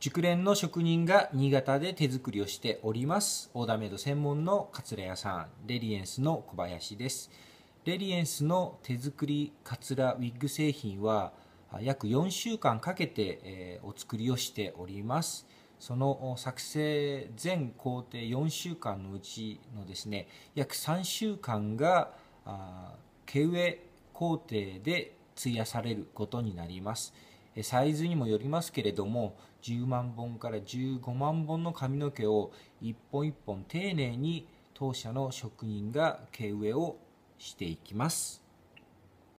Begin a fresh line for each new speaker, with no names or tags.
熟練の職人が新潟で手作りをしておりますオーダーメイド専門のカツラ屋さんレリエンスの小林ですレリエンスの手作りカツラウィッグ製品は約4週間かけて、お作りをしておりますその作成全工程4週間のうちのですね約3週間が毛植え工程で費やされることになりますサイズにもよりますけれども10万本から15万本の髪の毛を一本一本丁寧に当社の職人が毛植えをしていきます。